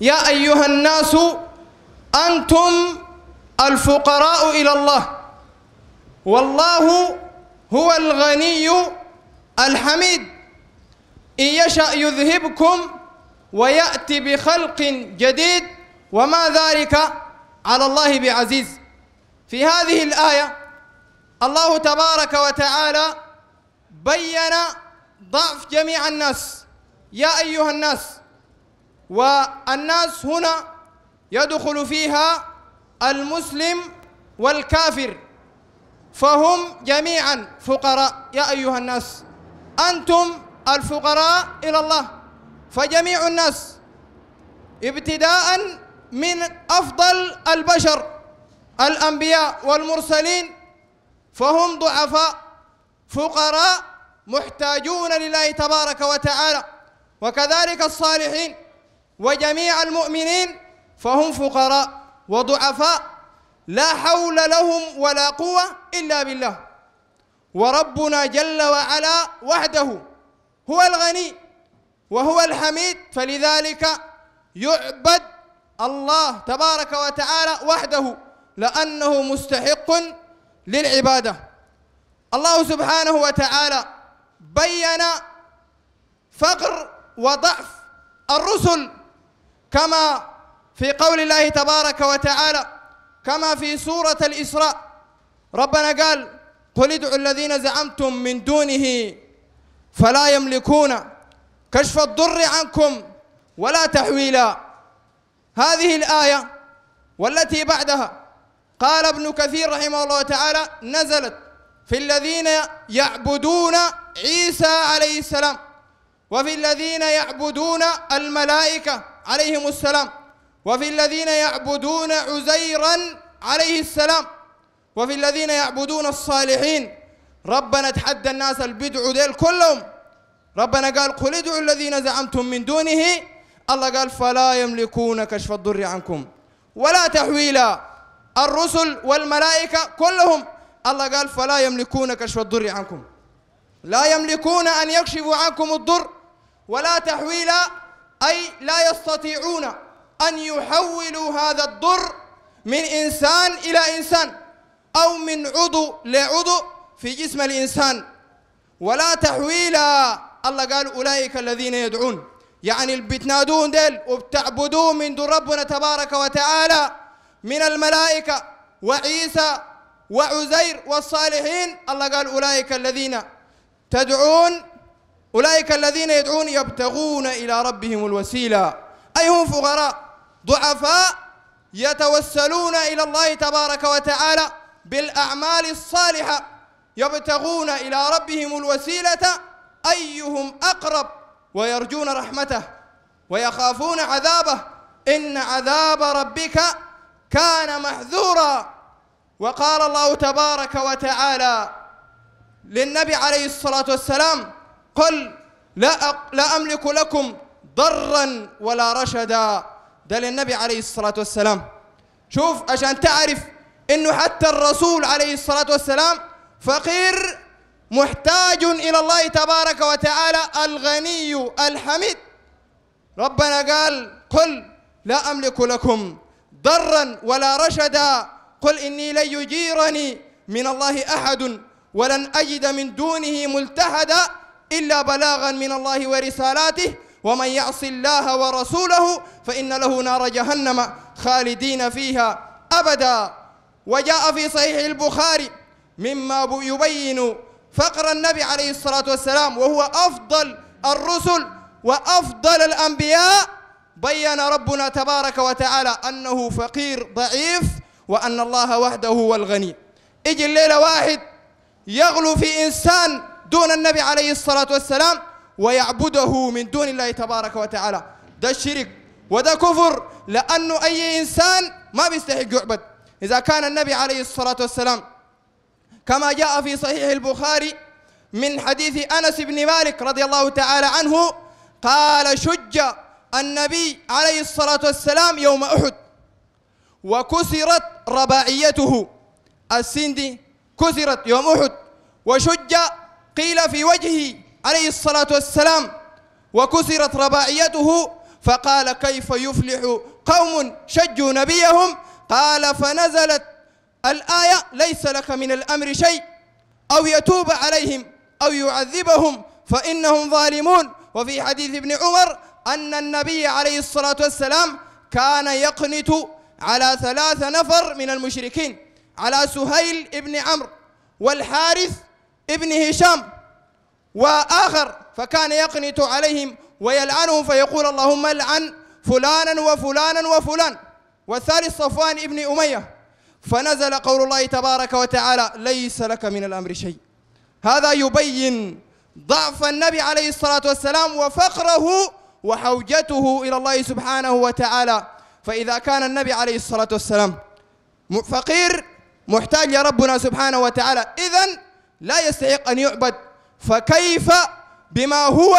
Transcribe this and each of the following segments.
يا أيها الناس أنتم الفقراء إلى الله والله هو الغني الحميد إن يشأ يذهبكم ويأتي بخلق جديد وما ذلك على الله بعزيز في هذه الآية الله تبارك وتعالى بين ضعف جميع الناس يا أيها الناس والناس هنا يدخل فيها المسلم والكافر فهم جميعا فقراء يا أيها الناس أنتم الفقراء إلى الله فجميع الناس ابتداء من أفضل البشر الأنبياء والمرسلين فهم ضعفاء فقراء محتاجون لله تبارك وتعالى وكذلك الصالحين وجميع المؤمنين فهم فقراء وضعفاء لا حول لهم ولا قوة إلا بالله وربنا جل وعلا وحده هو الغني وهو الحميد فلذلك يعبد الله تبارك وتعالى وحده لأنه مستحق للعبادة الله سبحانه وتعالى بين فقر وضعف الرسل كما في قول الله تبارك وتعالى كما في سورة الإسراء ربنا قال قل ادعوا الذين زعمتم من دونه فلا يملكون كشف الضر عنكم ولا تحويلا هذه الآية والتي بعدها قال ابن كثير رحمه الله تعالى نزلت في الذين يعبدون عيسى عليه السلام وفي الذين يعبدون الملائكه عليهم السلام وفي الذين يعبدون عزيرا عليه السلام وفي الذين يعبدون الصالحين ربنا تحدى الناس البدع ديل كلهم ربنا قال قل ادعوا الذين زعمتم من دونه الله قال فلا يملكون كشف الضر عنكم ولا تحويلا الرسل والملائكة كلهم الله قال فلا يملكون كشف الضر عنكم لا يملكون أن يكشفوا عنكم الضر ولا تحويلا أي لا يستطيعون أن يحولوا هذا الضر من إنسان إلى إنسان أو من عضو لعضو في جسم الإنسان ولا تحويل الله قال أولئك الذين يدعون يعني اللي بتنادون ديل وبتعبدون من دون ربنا تبارك وتعالى من الملائكة وعيسى وعزير والصالحين الله قال أولئك الذين تدعون أولئك الذين يدعون يبتغون إلى ربهم الوسيلة أي هم فقراء ضعفاء يتوسلون إلى الله تبارك وتعالى بالأعمال الصالحة يبتغون إلى ربهم الوسيلة أيهم أقرب ويرجون رحمته ويخافون عذابه إن عذاب ربك كان محذورا وقال الله تبارك وتعالى للنبي عليه الصلاة والسلام قل لا, أق... لا أملك لكم ضرا ولا رشدا ده للنبي عليه الصلاة والسلام شوف عشان تعرف انه حتى الرسول عليه الصلاة والسلام فقير محتاج إلى الله تبارك وتعالى الغني الحميد ربنا قال قل لا أملك لكم ضرا ولا رشدا قل إني لن يجيرني من الله أحد ولن أجد من دونه ملتحدا إلا بلاغا من الله ورسالاته ومن يعص الله ورسوله فإن له نار جهنم خالدين فيها أبدا وجاء في صحيح البخاري مما يبين فقر النبي عليه الصلاة والسلام وهو أفضل الرسل وأفضل الأنبياء بين ربنا تبارك وتعالى أنه فقير ضعيف وأن الله وحده هو الغني اجي الليلة واحد يغلو في إنسان دون النبي عليه الصلاة والسلام ويعبده من دون الله تبارك وتعالى ده الشرك وده كفر لأنه أي إنسان ما بيستحق يعبد إذا كان النبي عليه الصلاة والسلام كما جاء في صحيح البخاري من حديث أنس بن مالك رضي الله تعالى عنه قال شج النبي عليه الصلاة والسلام يوم أحد وكسرت رباعيته السندي كسرت يوم أحد وشج قيل في وجهه عليه الصلاة والسلام وكسرت رباعيته فقال كيف يفلح قوم شجوا نبيهم قال فنزلت الآية ليس لك من الأمر شيء أو يتوب عليهم أو يعذبهم فإنهم ظالمون وفي حديث ابن عمر أن النبي عليه الصلاة والسلام كان يقنت على ثلاث نفر من المشركين على سهيل ابن عمرو والحارث ابن هشام وآخر فكان يقنت عليهم ويلعنهم فيقول اللهم لعن فلانا وفلانا وفلان والثالث صفوان ابن أمية فنزل قول الله تبارك وتعالى ليس لك من الأمر شيء هذا يبين ضعف النبي عليه الصلاة والسلام وفقره وحوجته إلى الله سبحانه وتعالى فإذا كان النبي عليه الصلاة والسلام فقير محتاج ربنا سبحانه وتعالى إذن لا يستحق أن يعبد فكيف بما هو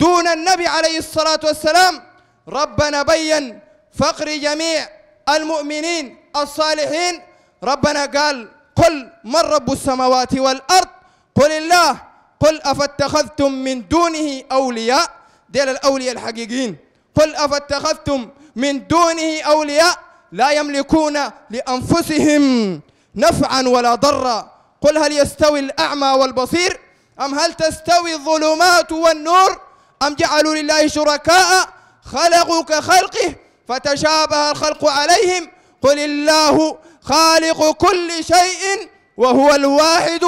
دون النبي عليه الصلاة والسلام ربنا بين فقر جميع المؤمنين الصالحين ربنا قال قل من رب السماوات والأرض قل الله قل أفاتخذتم من دونه أولياء ديل الأولياء الحقيقيين قل أفاتخذتم من دونه أولياء لا يملكون لأنفسهم نفعا ولا ضرا قل هل يستوي الأعمى والبصير أم هل تستوي الظلمات والنور أم جعلوا لله شركاء خلقوا كخلقه فتشابه الخلق عليهم قل الله خالق كل شيء وهو الواحد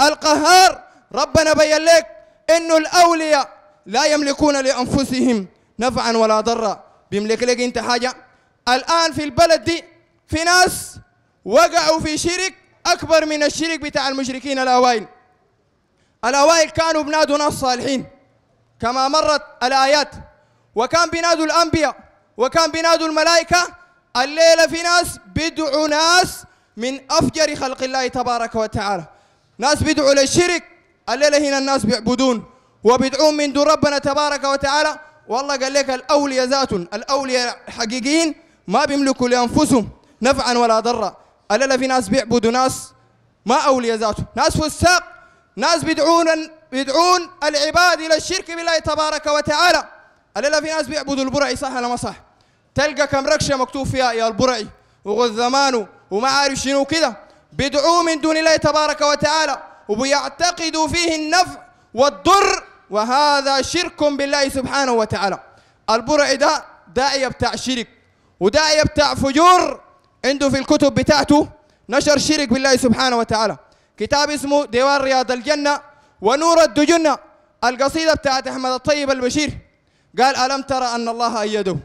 القهار ربنا بين لك إن الأولياء لا يملكون لأنفسهم نفعا ولا ضرا بيملك لك أنت حاجة الآن في البلد دي في ناس وقعوا في شرك أكبر من الشرك بتاع المشركين الأوائل الأوائل كانوا بنادوا ناس صالحين كما مرت الآيات وكان بينادوا الأنبياء وكان بينادوا الملائكة الليلة في ناس بدعوا ناس من أفجر خلق الله تبارك وتعالى ناس بدعوا للشرك الليلة هنا الناس بيعبدون وبيدعون من دون ربنا تبارك وتعالى والله قال لك الأولياء ذات الأولياء الحقيقيين ما بيملكوا لأنفسهم نفعا ولا ضرا الا لا في ناس بيعبدوا ناس ما اولياء ذاته ناس فساق ناس بيدعون بيدعون العباد الى الشرك بالله تبارك وتعالى الا لا في ناس بيعبدوا البرعي صح ولا ما صح تلقى كم ركشه مكتوب فيها يا البرعي وغزمانه وما عارف شنو كده بيدعوا من دون الله تبارك وتعالى وبيعتقدوا فيه النفع والضر وهذا شرك بالله سبحانه وتعالى البرعي ده داعيه بتاع شرك وداعيه بتاع فجور عنده في الكتب بتاعته نشر شرك بالله سبحانه وتعالى كتاب اسمه ديوان رياض الجنة ونور الدجنة القصيدة بتاعت أحمد الطيب البشير قال ألم ترى أن الله أيده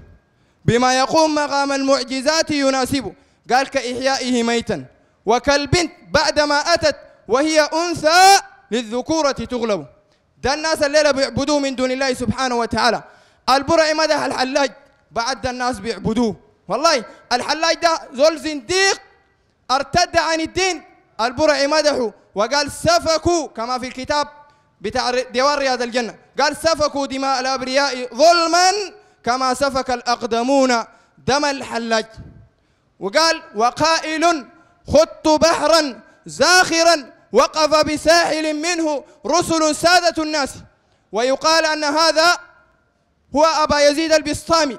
بما يقوم مقام المعجزات يناسبه قال كإحيائه ميتا وكالبنت بعدما أتت وهي أنثى للذكورة تغلب ده الناس الليلة بيعبدوه من دون الله سبحانه وتعالى البرع مدح الحلاج بعد الناس بيعبدوه والله الحلاج ده زول زنديق ارتد عن الدين البرعي مدحه وقال سفكوا كما في الكتاب بتاع ديوان رياض الجنة قال سفكوا دماء الأبرياء ظلما كما سفك الأقدمون دم الحلاج وقال وقائل خط بحرا زاخرا وقف بساحل منه رسل سادة الناس ويقال أن هذا هو أبا يزيد البسطامي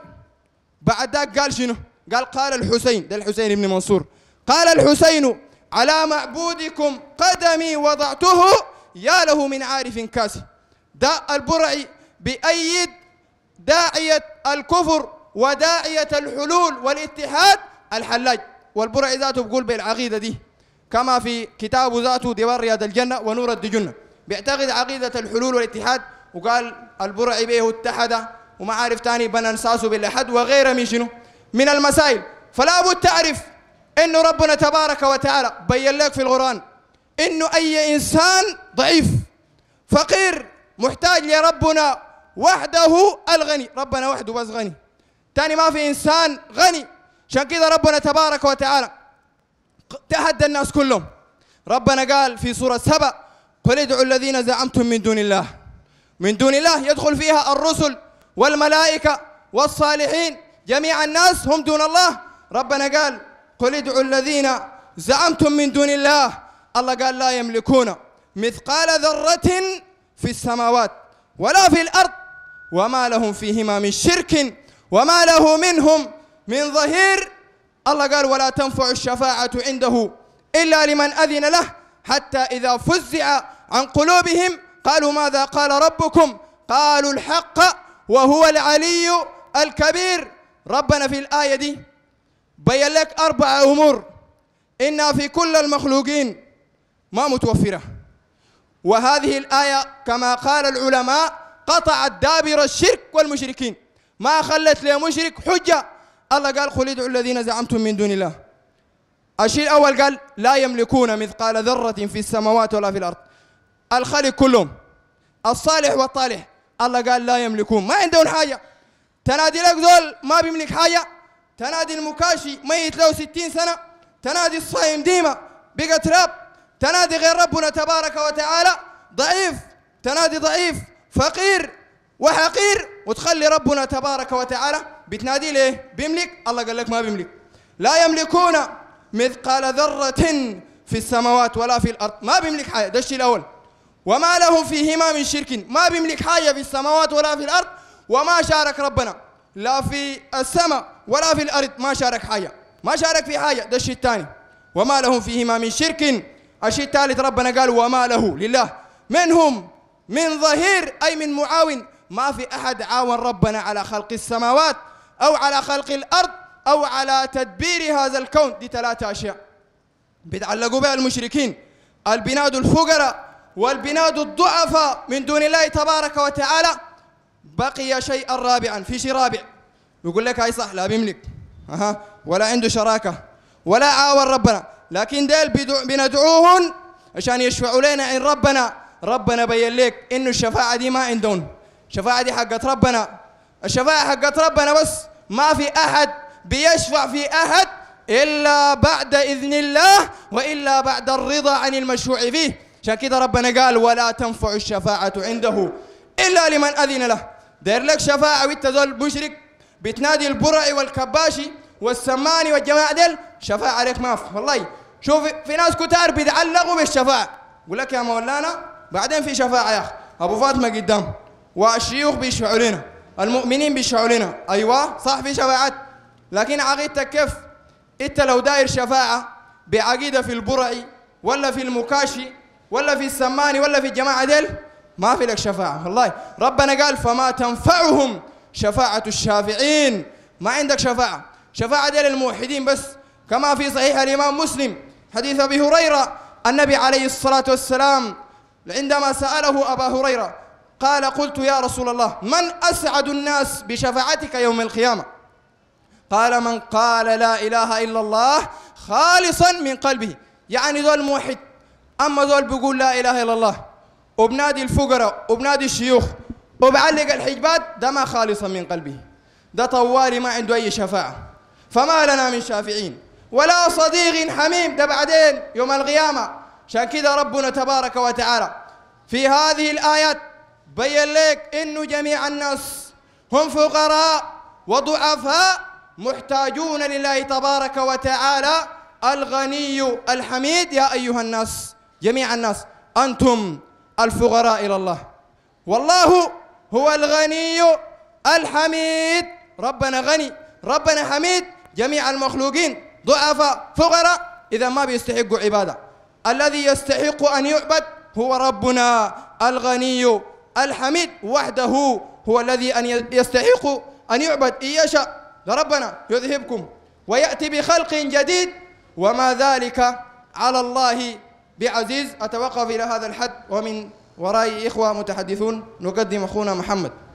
بعد ذاك قال شنو قال قال الحسين ده الحسين بن منصور قال الحسين على معبودكم قدمي وضعته يا له من عارف كاسي ده البرعي بأيد داعية الكفر وداعية الحلول والاتحاد الحلاج والبرعي ذاته بقول بالعقيدة دي كما في كتاب ذاته ديوان رياض الجنة ونور الدجنة بيعتقد عقيدة الحلول والاتحاد وقال البرعي به اتحد وما عارف تاني بننساسه بالأحد وغيره من شنو من المسائل فلا بد تعرف أن ربنا تبارك وتعالى بين لك في القرآن أنه أي إنسان ضعيف فقير محتاج لربنا وحده الغني ربنا وحده بس غني تاني ما في إنسان غني عشان كذا ربنا تبارك وتعالى تحدى الناس كلهم ربنا قال في سورة سبأ قل ادعوا الذين زعمتم من دون الله من دون الله يدخل فيها الرسل والملائكة والصالحين جميع الناس هم دون الله ربنا قال قل ادعوا الذين زعمتم من دون الله الله قال لا يملكون مثقال ذرة في السماوات ولا في الأرض وما لهم فيهما من شرك وما له منهم من ظهير الله قال ولا تنفع الشفاعة عنده إلا لمن أذن له حتى إذا فزع عن قلوبهم قالوا ماذا قال ربكم قالوا الحق وهو العلي الكبير ربنا في الآية دي بين لك أربع أمور إنها في كل المخلوقين ما متوفرة وهذه الآية كما قال العلماء قطعت دابر الشرك والمشركين ما خلت لمشرك حجة الله قال قل ادعوا الذين زعمتم من دون الله الشيء الأول قال لا يملكون مثقال ذرة في السماوات ولا في الأرض الخالق كلهم الصالح والطالح الله قال لا يملكون ما عندهم حاجة تنادي لك ذول ما بيملك حاجة تنادي المكاشي ميت له ستين سنة تنادي الصايم ديما بقى تراب تنادي غير ربنا تبارك وتعالى ضعيف تنادي ضعيف فقير وحقير وتخلي ربنا تبارك وتعالى بتنادي ليه بيملك الله قال لك ما بيملك لا يملكون مثقال ذرة في السماوات ولا في الأرض ما بيملك حاجة ده الشيء الأول وما لهم فيهما من شرك ما بيملك حاجة في السماوات ولا في الأرض وما شارك ربنا لا في السماء ولا في الأرض ما شارك حاجة ما شارك في حاجة ده الشيء الثاني وما لهم فيهما من شرك الشيء الثالث ربنا قال وما له لله منهم من ظهير أي من معاون ما في أحد عاون ربنا على خلق السماوات أو على خلق الأرض أو على تدبير هذا الكون دي ثلاثة أشياء بيتعلقوا بها المشركين البناد الفقراء والبناد الضعفاء من دون الله تبارك وتعالى بقي شيئا رابعا في شيء رابع يقول لك هاي صح لا بيملك أها ولا عنده شراكة ولا عاون ربنا لكن ديل بندعوهن عشان يشفعوا لنا عند ربنا ربنا بين لك انه الشفاعة دي ما عندهم الشفاعة دي حقت ربنا الشفاعة حقت ربنا بس ما في أحد بيشفع في أحد إلا بعد إذن الله وإلا بعد الرضا عن المشروع فيه عشان كده ربنا قال ولا تنفع الشفاعة عنده إلا لمن أذن له داير لك شفاعة وانت زول مشرك بتنادي البرعي والكباشي والسماني والجماعة ديل شفاعة عليك ما والله شوف في ناس كتار بيتعلقوا بالشفاعة يقول لك يا مولانا بعدين في شفاعة يا أخي أبو فاطمة قدام والشيوخ بيشفعوا لنا المؤمنين بيشفعوا لنا أيوة صح في شفاعات لكن عقيدتك كيف أنت لو داير شفاعة بعقيدة في البرعي ولا في المكاشي ولا في السماني ولا في الجماعة ديل ما في لك شفاعة والله ربنا قال فما تنفعهم شفاعة الشافعين ما عندك شفاعة شفاعة ديل الموحدين بس كما في صحيح الإمام مسلم حديث أبي هريرة النبي عليه الصلاة والسلام عندما سأله أبا هريرة قال قلت يا رسول الله من أسعد الناس بشفاعتك يوم القيامة قال من قال لا إله إلا الله خالصا من قلبه يعني ذو الموحد اما زول بيقول لا اله الا الله وبنادي الفقراء وبنادي الشيوخ وبعلق الحجبات ده ما خالصا من قلبه ده طوالي ما عنده اي شفاعه فما لنا من شافعين ولا صديق حميم ده بعدين يوم القيامه عشان كده ربنا تبارك وتعالى في هذه الايات بين لك انه جميع الناس هم فقراء وضعفاء محتاجون لله تبارك وتعالى الغني الحميد يا ايها الناس جميع الناس أنتم الفقراء إلى الله والله هو الغني الحميد ربنا غني ربنا حميد جميع المخلوقين ضعفاء فقراء إذا ما بيستحقوا عبادة الذي يستحق أن يعبد هو ربنا الغني الحميد وحده هو الذي أن يستحق أن يعبد إن يشاء ربنا يذهبكم ويأتي بخلق جديد وما ذلك على الله بعزيز أتوقف إلى هذا الحد ومن ورائي إخوة متحدثون نقدم أخونا محمد